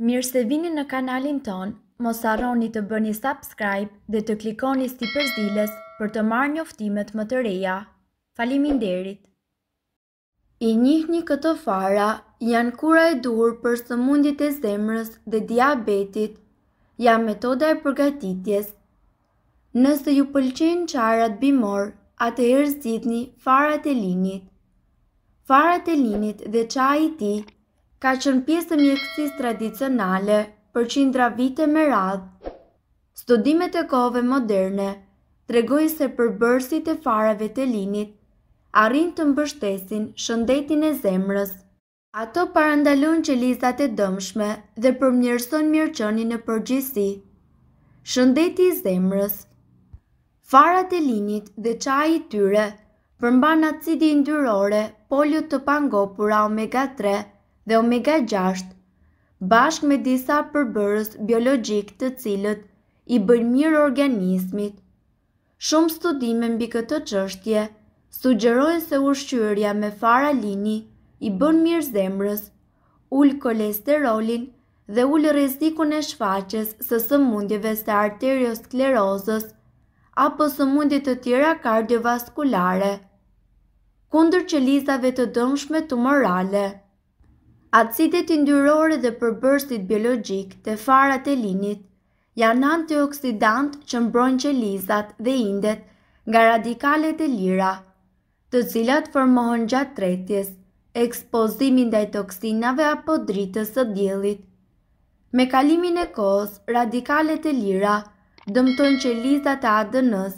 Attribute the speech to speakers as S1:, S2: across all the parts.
S1: Mirë se vini në kanalin ton, mos arroni të bëni subscribe dhe të klikoni sti përzdiles për të marrë një më të reja. Falimin derit! I njihni këto fara janë kura e dur për së mundit e zemrës dhe diabetit, ja metoda e përgatitjes. Nëse ju pëlqen qarat bimor, atë herë zidni farat e linit. Farat e linit dhe qa i ti ka qënë pjesë mjekësis tradicionale për qindra vite më radhë. Studimet e kove moderne të regojë se për bërësit e farave të linit, arrin të mbështesin shëndetin e zemrës. Ato parandalun që lizat e dëmshme dhe përmjërson mjërqënin e përgjësi. Shëndeti i zemrës Farat e linit dhe qaj i tyre përmban acidi dyrore poljut të pangopura omega 3, dhe omega 6 bashkë me disa përbërës biologjik të cilët i bën mirë organizmit. Shumë studime mbi këtë çështje sugjerojnë se ushqyerja me fara lini i bën mirë zemrës, ul kolesterolin dhe ul rrezikun e shfaqjes së sëmundjeve të arteriosklerozës apo sëmundje të tjera kardiovaskulare kundër qelizave të dëmshme tumorale. morale. Acidet indyrore dhe përbërstit biologjik të farat e linit janë antioksidant që mbrojnë qelizat dhe indet nga radikalet e lira, të cilat formohen gjatë tretjes, ekspozimin dhe toksinave apo dritës së djelit. Me kalimin e kohës, radikalet e lira dëmtojnë qelizat e adënës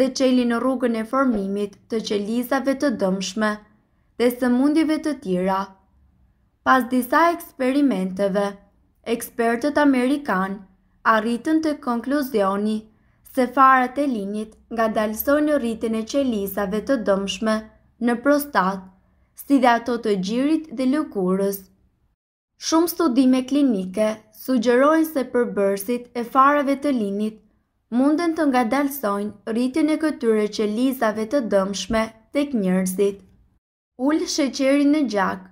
S1: dhe qeli në rrugën e formimit të qelizave të dëmshme dhe së mundive të tjera. Pas disa eksperimenteve, ekspertët Amerikan arritën të konkluzioni se farat e linit nga dalsojnë rritin e qelisave të dëmshme në prostat, si dhe ato të gjirit dhe lukurës. Shumë studime klinike sugërojnë se përbërsit e farave të linit mundën të nga dalsojnë rritin e këtyre qelisave të dëmshme të kënyërsit. Ullë shëqeri në gjak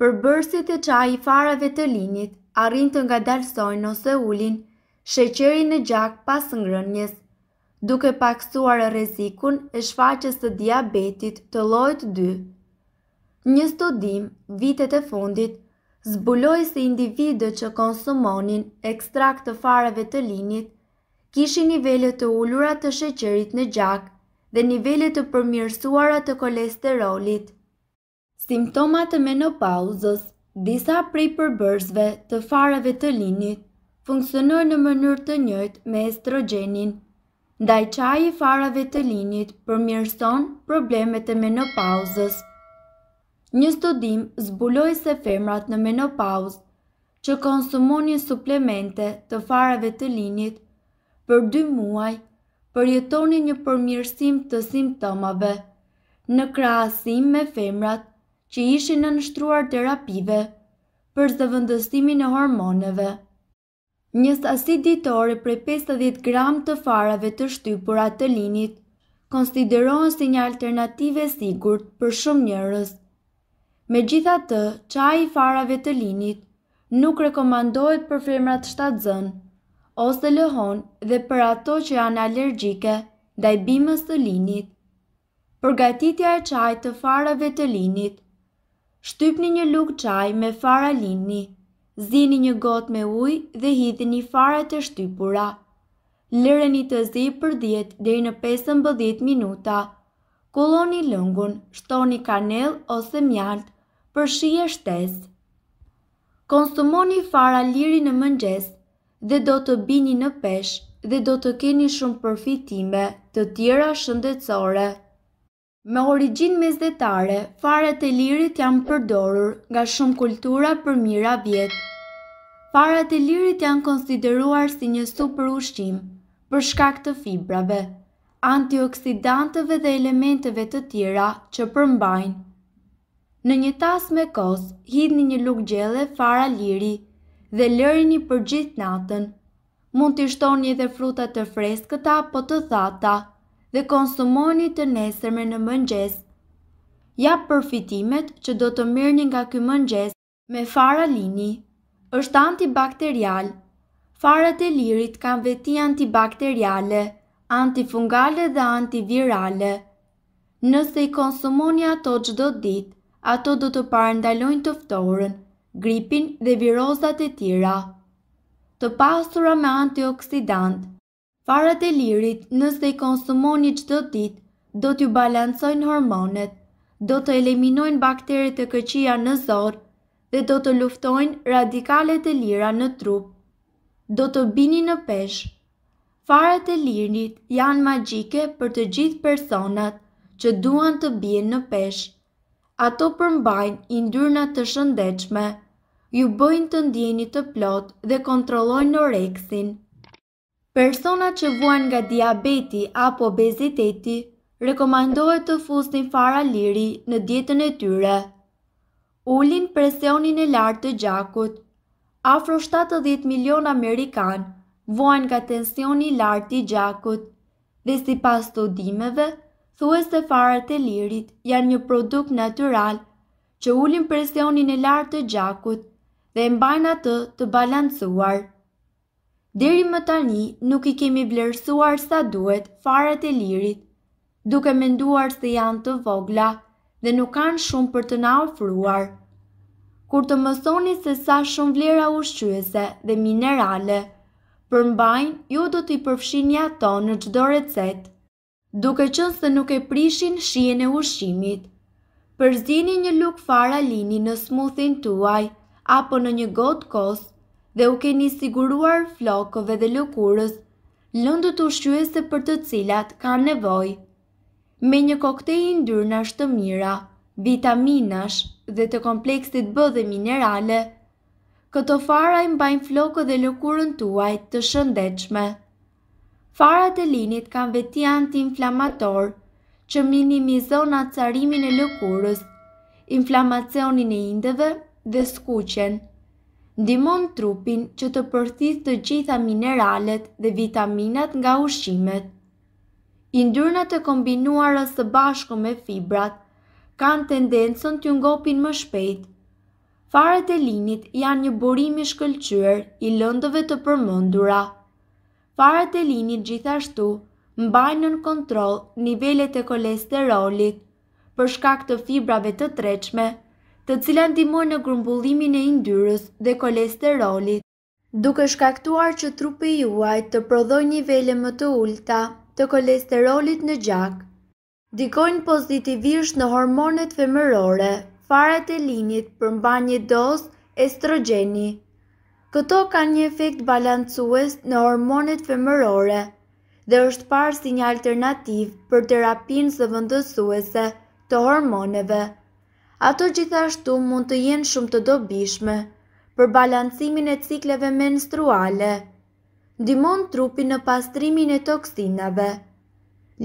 S1: për bërësit e qaj i farave të linit, arrin të nga dalsojnë ose ulin, sheqeri në gjak pas ngrënjes, duke paksuar rezikun e shfaqes të diabetit të lojt 2. Një studim, vitet e fundit, zbuloj se individët që konsumonin ekstrakt të farave të linit, kishin nivellet të ullurat të sheqerit në gjak dhe nivellet të përmirësuarat të kolesterolit. Simptomat të menopauzës, disa prej përbërzve të farave të linit, funksionojnë në mënyrë të njëjtë me estrogenin. Ndaj qaj i farave të linit përmjërson problemet e menopauzës. Një studim zbuloj se femrat në menopauz që konsumoni suplemente të farave të linit për 2 muaj përjetoni një përmirësim të simptomave në krahasim me femrat që ishin në nështruar terapive për zëvëndëstimin e hormoneve. Një stasi ditore prej 50 gram të farave të shtypura të linit konsiderohen si një alternative sigur për shumë njërës. Me gjitha të, qaj i farave të linit nuk rekomandohet për femrat shtatë ose lëhon dhe për ato që janë alergjike dhe i bimës të linit. Përgatitja e qaj të farave të linit Shtypni një lukë qaj me fara lini, zini një got me uj dhe hithi një fara të shtypura. Lëreni një të zi për 10 dhe në 15 minuta. Koloni lëngun, shtoni kanel ose mjalt për shie shtes. Konsumoni fara liri në mëngjes dhe do të bini në pesh dhe do të keni shumë përfitime të tjera shëndetësore. Me origin me zdetare, e të lirit janë përdorur nga shumë kultura për mira vjetë. Farat të lirit janë konsideruar si një super ushqim për shkak të fibrave, antioksidantëve dhe elementeve të tjera që përmbajnë. Në një tas me kos, hidni një luk gjele fara liri dhe lërini për gjithë natën. Mund të ishtoni edhe frutat të freskëta apo të thata dhe konsumoni të nesërme në mëngjes. Ja përfitimet që do të mërni nga këtë mëngjes me fara lini. është antibakterial. Farat e lirit kanë veti antibakteriale, antifungale dhe antivirale. Nëse i konsumoni ato qdo dit, ato do të parendalojnë tëftorën, gripin dhe virozat e tira. Të pasura me antioksidantë, Parat e lirit, nëse i konsumoni të ditë do t'ju balancojnë hormonet, do të eliminojnë bakterit të këqia në zorë dhe do të luftojnë radikalet e lira në trup. Do të bini në peshë. Farat e lirit janë magjike për të gjithë personat që duan të bjen në peshë. Ato përmbajnë indyrnat të shëndechme, ju bëjnë të ndjeni të plot dhe kontrollojnë oreksin. reksin. Persona që vuan nga diabeti apo obeziteti, rekomandohet të fusin fara liri në dietën e tyre. Ullin presionin e lartë të gjakut. Afro 70 milion Amerikan vuan nga tensioni lartë i gjakut. Dhe si pas studimeve, thues se farat e lirit janë një produkt natural që ullin presionin e lartë të gjakut dhe mbajnë atë të balancuar. Deri më tani nuk i kemi vlerësuar sa duhet farat e lirit, duke menduar se janë të vogla dhe nuk kanë shumë për të na ofruar. Kur të mësoni se sa shumë vlera ushqyese dhe minerale, përmbajnë ju do t'i përfshini ato në gjdo recet, duke qënë se nuk e prishin shien e ushqimit. Përzini një luk fara lini në smuthin tuaj apo në një gotë kosë dhe u keni siguruar flokove dhe lëkurës, lëndët të shqyese për të cilat ka nevoj. Me një koktej i ashtë të mira, vitaminash dhe të kompleksit bë dhe minerale, këto fara i mbajnë flokë dhe lëkurën tuaj të shëndechme. Farat e linit kanë veti anti inflamator që minimizon atësarimin e lëkurës, inflamacionin e indëve dhe skuqen ndimon trupin që të përthith të gjitha mineralet dhe vitaminat nga ushqimet. Indyrnat të kombinuara së bashku me fibrat kanë tendencën të ngopin më shpejt. Faret e linit janë një burim i shkëlqyer i lëndëve të përmendura. Faret e linit gjithashtu mbajnë në kontroll nivelet e kolesterolit për shkak të fibrave të treqme të cila ndimon në grumbullimin e indyrës dhe kolesterolit, duke shkaktuar që trupi juaj të prodhoj nivele më të ulta të kolesterolit në gjak. Dikojnë pozitivisht në hormonet femërore, farat e linjit për mba një dos estrogeni. Këto ka një efekt balancues në hormonet femërore dhe është parë si një alternativ për terapinë zëvendësuese vëndësuese të hormoneve ato gjithashtu mund të jenë shumë të dobishme për balancimin e cikleve menstruale, dimon trupin në pastrimin e toksinave,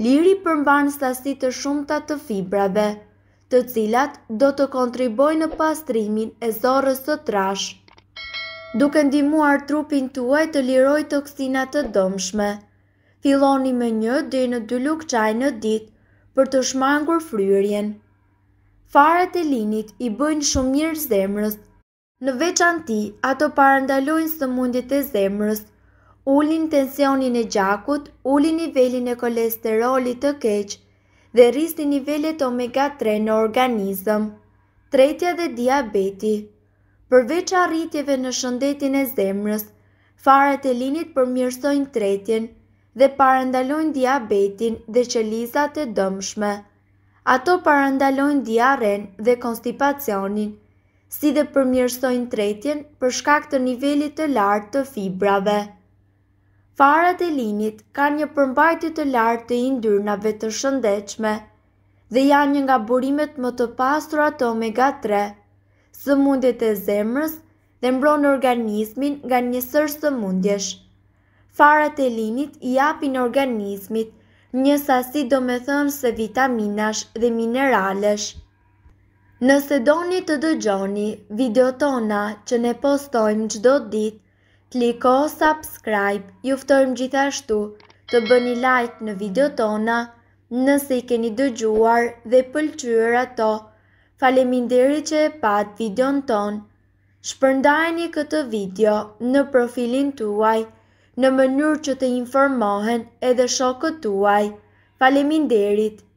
S1: liri përmban stasi të shumëta të fibrave, të cilat do të kontriboj në pastrimin e zorës të trash, duke ndimuar trupin tuaj të liroj toksinat të dëmshme. Filoni me një dhe në dy lukë qaj në dit për të shmangur fryrjen. Faret e linit i bëjnë shumë mirë zemrës. Në veçanti ato parandalojnë së mundit e zemrës. Ullin tensionin e gjakut, ullin nivelin e kolesterolit të keq dhe rristi nivellet omega 3 në organizëm. Tretja dhe diabeti Përveç arritjeve në shëndetin e zemrës, Farët e linit përmirësojnë tretjen dhe parandalojnë diabetin dhe qelizat e dëmshme ato parandalojnë diaren dhe konstipacionin, si dhe përmjërsojnë tretjen për shkak të nivelit të lartë të fibrave. Farat e linit ka një përmbajtje të lartë të indyrnave të shëndechme dhe janë një nga burimet më të pastru ato omega 3, së mundet e zemrës dhe mbron organizmin nga njësër së mundjesh. Farat e linit i apin organizmit të një sasi do me thëmë se vitaminash dhe mineralesh. Nëse doni të dëgjoni video tona që ne postojmë gjdo dit, kliko subscribe, juftojmë gjithashtu të bëni like në video tona nëse i keni dëgjuar dhe pëlqyër ato. Falemi që e pat video në tonë, shpërndajni këtë video në profilin tuaj, në mënyrë që të informohen edhe shokët tuaj faleminderit